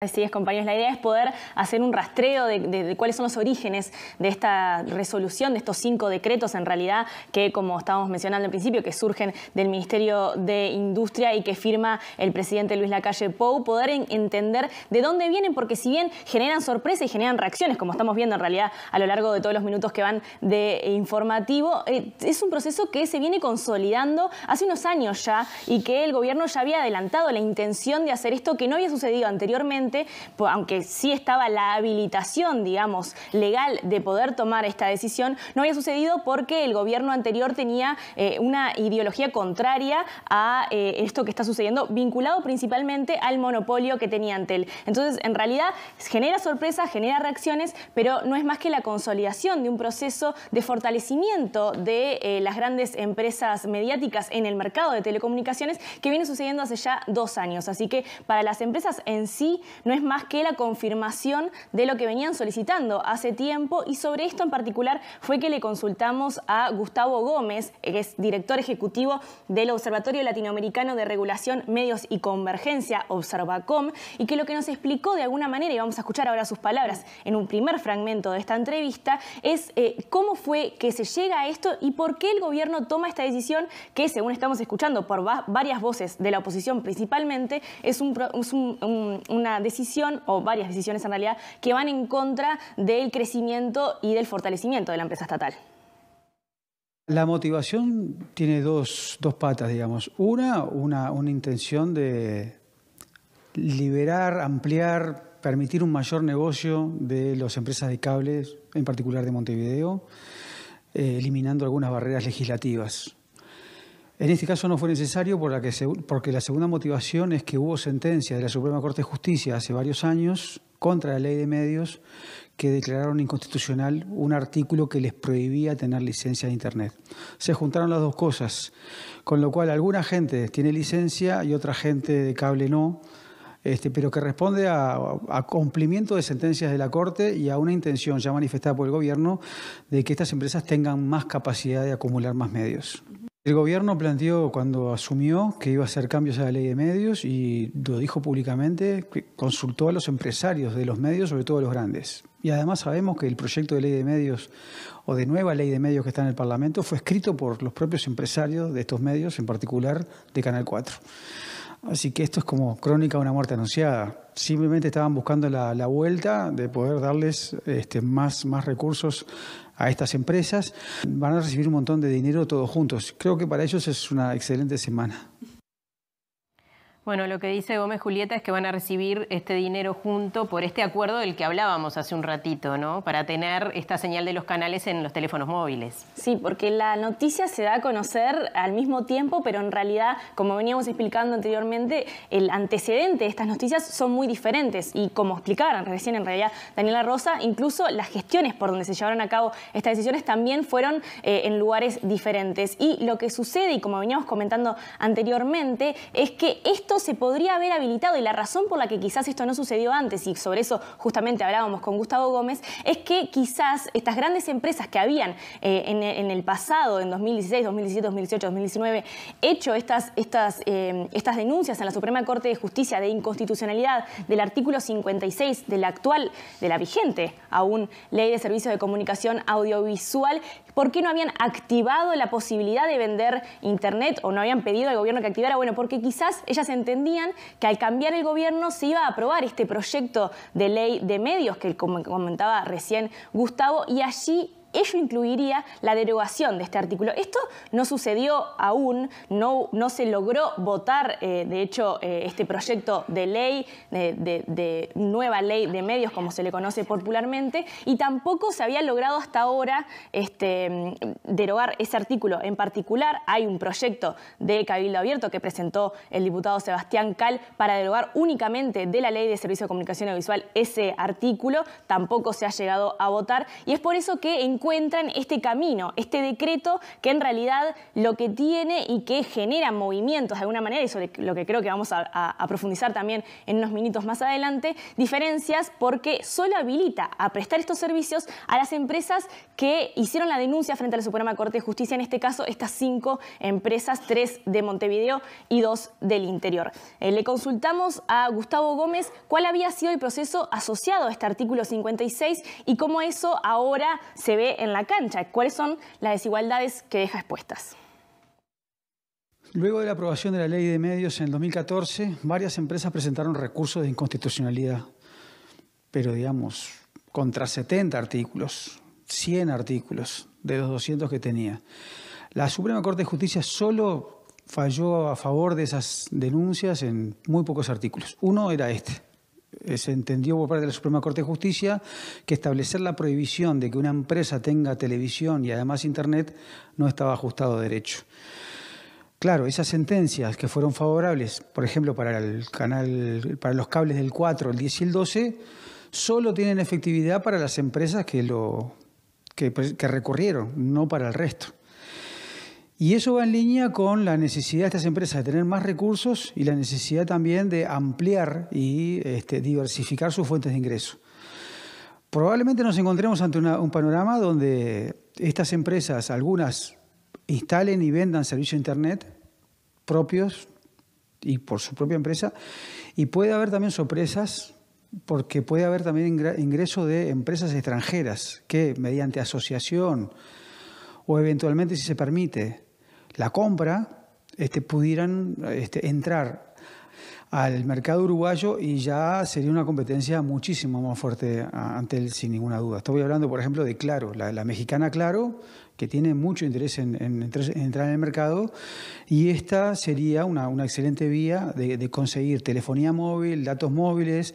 Así es, compañeros. La idea es poder hacer un rastreo de, cuáles son los orígenes de esta resolución, de estos cinco decretos, en realidad, que, como estábamos mencionando al principio, que surgen del Ministerio de Industria y que firma el presidente Luis Lacalle Pou, poder entender de dónde vienen, porque si bien generan sorpresa y generan reacciones, como estamos viendo en realidad a lo largo de todos los minutos que van de informativo, eh, es un proceso que se viene consolidando hace unos años ya y que el gobierno ya había adelantado la intención de hacer esto que no había sucedido anteriormente aunque sí estaba la habilitación, digamos, legal de poder tomar esta decisión, no había sucedido porque el gobierno anterior tenía eh, una ideología contraria a eh, esto que está sucediendo, vinculado principalmente al monopolio que tenía Antel. Entonces, en realidad, genera sorpresa, genera reacciones, pero no es más que la consolidación de un proceso de fortalecimiento de eh, las grandes empresas mediáticas en el mercado de telecomunicaciones que viene sucediendo hace ya dos años. Así que para las empresas en sí no es más que la confirmación de lo que venían solicitando hace tiempo y sobre esto en particular fue que le consultamos a Gustavo Gómez, que es director ejecutivo del Observatorio Latinoamericano de Regulación, Medios y Convergencia, Observacom, y que lo que nos explicó de alguna manera, y vamos a escuchar ahora sus palabras en un primer fragmento de esta entrevista, es eh, cómo fue que se llega a esto y por qué el gobierno toma esta decisión que, según estamos escuchando por varias voces de la oposición principalmente, es, una decisión decisión, o varias decisiones en realidad, que van en contra del crecimiento y del fortalecimiento de la empresa estatal. La motivación tiene dos, patas, digamos. Una, una, intención de liberar, ampliar, permitir un mayor negocio de las empresas de cables, en particular de Montevideo, eh, eliminando algunas barreras legislativas. En este caso no fue necesario porque la segunda motivación es que hubo sentencia de la Suprema Corte de Justicia hace varios años contra la ley de medios que declararon inconstitucional un artículo que les prohibía tener licencia de Internet. Se juntaron las dos cosas, con lo cual alguna gente tiene licencia y otra gente de cable no, este, pero que responde a, cumplimiento de sentencias de la Corte y a una intención ya manifestada por el Gobierno de que estas empresas tengan más capacidad de acumular más medios. El gobierno planteó cuando asumió que iba a hacer cambios a la ley de medios y lo dijo públicamente, consultó a los empresarios de los medios, sobre todo a los grandes. Y además sabemos que el proyecto de ley de medios o de nueva ley de medios que está en el Parlamento fue escrito por los propios empresarios de estos medios, en particular de Canal 4. Así que esto es como crónica de una muerte anunciada. Simplemente estaban buscando la, vuelta de poder darles este, más, más recursos a estas empresas. Van a recibir un montón de dinero todos juntos. Creo que para ellos es una excelente semana. Bueno, lo que dice Gómez Julieta es que van a recibir este dinero junto por este acuerdo del que hablábamos hace un ratito, ¿no? Para tener esta señal de los canales en los teléfonos móviles. Sí, porque la noticia se da a conocer al mismo tiempo, pero en realidad, como veníamos explicando anteriormente, el antecedente de estas noticias son muy diferentes. Y como explicaron recién en realidad Daniela Rosa, incluso las gestiones por donde se llevaron a cabo estas decisiones también fueron eh, en lugares diferentes. Y lo que sucede, y como veníamos comentando anteriormente, es que esto se podría haber habilitado y la razón por la que quizás esto no sucedió antes, y sobre eso justamente hablábamos con Gustavo Gómez, es que quizás estas grandes empresas que habían eh, en, el pasado, en 2016, 2017, 2018, 2019, hecho estas, estas, eh, estas denuncias en la Suprema Corte de Justicia de inconstitucionalidad del artículo 56 de la actual, de la vigente aún ley de servicios de comunicación audiovisual, ¿por qué no habían activado la posibilidad de vender Internet o no habían pedido al gobierno que activara? Bueno, porque quizás ellas entendían que al cambiar el gobierno se iba a aprobar este proyecto de ley de medios que, comentaba recién Gustavo, y allí ello incluiría la derogación de este artículo. Esto no sucedió aún, no, no se logró votar, eh, de hecho, eh, este proyecto de ley, de, nueva ley de medios, como se le conoce popularmente, y tampoco se había logrado hasta ahora este, mm, derogar ese artículo. En particular, hay un proyecto de Cabildo Abierto que presentó el diputado Sebastián Cal para derogar únicamente de la ley de servicio de comunicación audiovisual ese artículo, tampoco se ha llegado a votar, y es por eso que en encuentran este camino, este decreto que en realidad lo que tiene y que genera movimientos de alguna manera, y es lo que creo que vamos a, profundizar también en unos minutos más adelante, diferencias porque solo habilita a prestar estos servicios a las empresas que hicieron la denuncia frente a la Suprema Corte de Justicia, en este caso estas cinco empresas, tres de Montevideo y dos del interior. Eh, le consultamos a Gustavo Gómez cuál había sido el proceso asociado a este artículo 56 y cómo eso ahora se ve en la cancha? ¿Cuáles son las desigualdades que deja expuestas? Luego de la aprobación de la ley de medios en 2014, varias empresas presentaron recursos de inconstitucionalidad, pero digamos, contra 70 artículos, 100 artículos de los 200 que tenía. La Suprema Corte de Justicia solo falló a favor de esas denuncias en muy pocos artículos. Uno era este. Eh, se entendió por parte de la Suprema Corte de Justicia que establecer la prohibición de que una empresa tenga televisión y además Internet no estaba ajustado a derecho. Claro, esas sentencias que fueron favorables, por ejemplo, para el canal, para los cables del 4, el 10 y el 12, solo tienen efectividad para las empresas que lo que pues, recurrieron, no para el resto. Y eso va en línea con la necesidad de estas empresas de tener más recursos y la necesidad también de ampliar y este, diversificar sus fuentes de ingreso. Probablemente nos encontremos ante un panorama donde estas empresas, algunas, instalen y vendan servicios de Internet propios y por su propia empresa, y puede haber también sorpresas porque puede haber también ingreso de empresas extranjeras que mediante asociación o eventualmente si se permite la compra, este, pudieran este, entrar al mercado uruguayo y ya sería una competencia muchísimo más fuerte ante él, sin ninguna duda. Estoy hablando, por ejemplo, de Claro, la, mexicana Claro, que tiene mucho interés en, entrar en el mercado, y esta sería una, excelente vía de, de, conseguir telefonía móvil, datos móviles,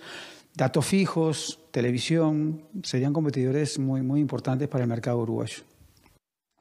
datos fijos, televisión, serían competidores muy, muy importantes para el mercado uruguayo.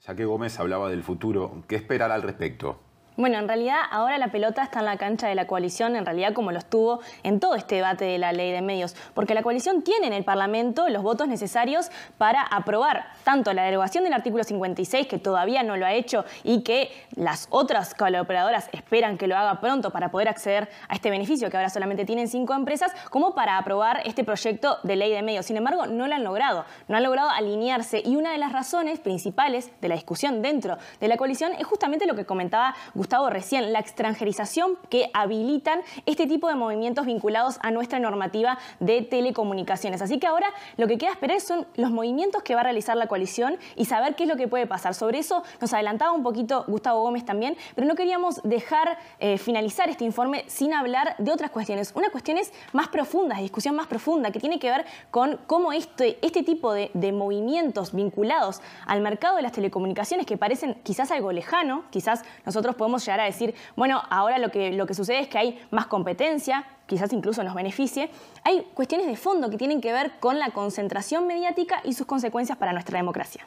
Ya que Gómez hablaba del futuro, ¿qué esperar al respecto? Bueno, en realidad ahora la pelota está en la cancha de la coalición, en realidad como lo estuvo en todo este debate de la ley de medios, porque la coalición tiene en el Parlamento los votos necesarios para aprobar tanto la derogación del artículo 56, que todavía no lo ha hecho y que las otras colaboradoras esperan que lo haga pronto para poder acceder a este beneficio, que ahora solamente tienen cinco empresas, como para aprobar este proyecto de ley de medios. Sin embargo, no lo han logrado, no han logrado alinearse y una de las razones principales de la discusión dentro de la coalición es justamente lo que comentaba Gustavo Gustavo recién, la extranjerización que habilitan este tipo de movimientos vinculados a nuestra normativa de telecomunicaciones. Así que ahora lo que queda esperar son los movimientos que va a realizar la coalición y saber qué es lo que puede pasar. Sobre eso nos adelantaba un poquito Gustavo Gómez también, pero no queríamos dejar eh, finalizar este informe sin hablar de otras cuestiones. Una cuestiones más profundas, de discusión más profunda, que tiene que ver con cómo este, este tipo de movimientos vinculados al mercado de las telecomunicaciones, que parecen quizás algo lejano, quizás nosotros podemos llegar a decir, bueno, ahora lo que, lo que sucede es que hay más competencia, quizás incluso nos beneficie, hay cuestiones de fondo que tienen que ver con la concentración mediática y sus consecuencias para nuestra democracia.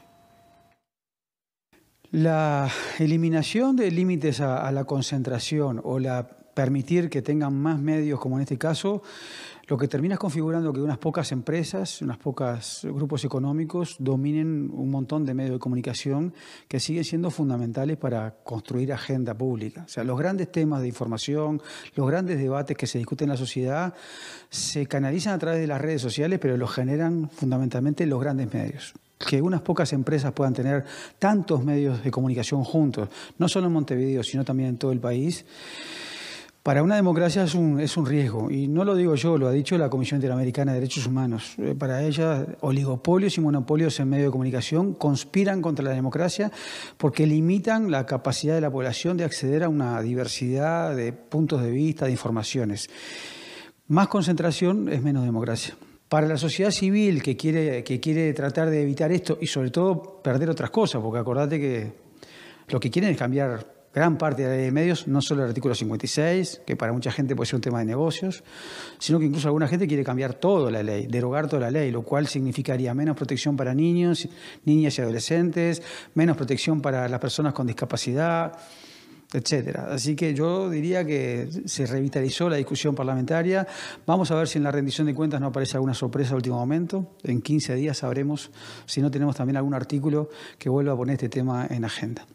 La eliminación de límites a, la concentración o la permitir que tengan más medios, como en este caso, lo que termina es configurando que unas pocas empresas, ...unas pocas grupos económicos dominen un montón de medios de comunicación que siguen siendo fundamentales para construir agenda pública. O sea, los grandes temas de información, los grandes debates que se discuten en la sociedad se canalizan a través de las redes sociales, pero los generan fundamentalmente los grandes medios que unas pocas empresas puedan tener tantos medios de comunicación juntos, no solo en Montevideo, sino también en todo el país, para una democracia es un, es un riesgo, y no lo digo yo, lo ha dicho la Comisión Interamericana de Derechos Humanos. Eh, para ella, oligopolios y monopolios en medio de comunicación conspiran contra la democracia porque limitan la capacidad de la población de acceder a una diversidad de puntos de vista, de informaciones. Más concentración es menos democracia. Para la sociedad civil que quiere, que quiere tratar de evitar esto y sobre todo perder otras cosas, porque acordate que lo que quieren es cambiar gran parte de la ley de medios, no solo el artículo 56, que para mucha gente puede ser un tema de negocios, sino que incluso alguna gente quiere cambiar toda la ley, derogar toda la ley, lo cual significaría menos protección para niños, niñas y adolescentes, menos protección para las personas con discapacidad, etcétera. Así que yo diría que se revitalizó la discusión parlamentaria. Vamos a ver si en la rendición de cuentas no aparece alguna sorpresa al último momento. En 15 días sabremos si no tenemos también algún artículo que vuelva a poner este tema en agenda.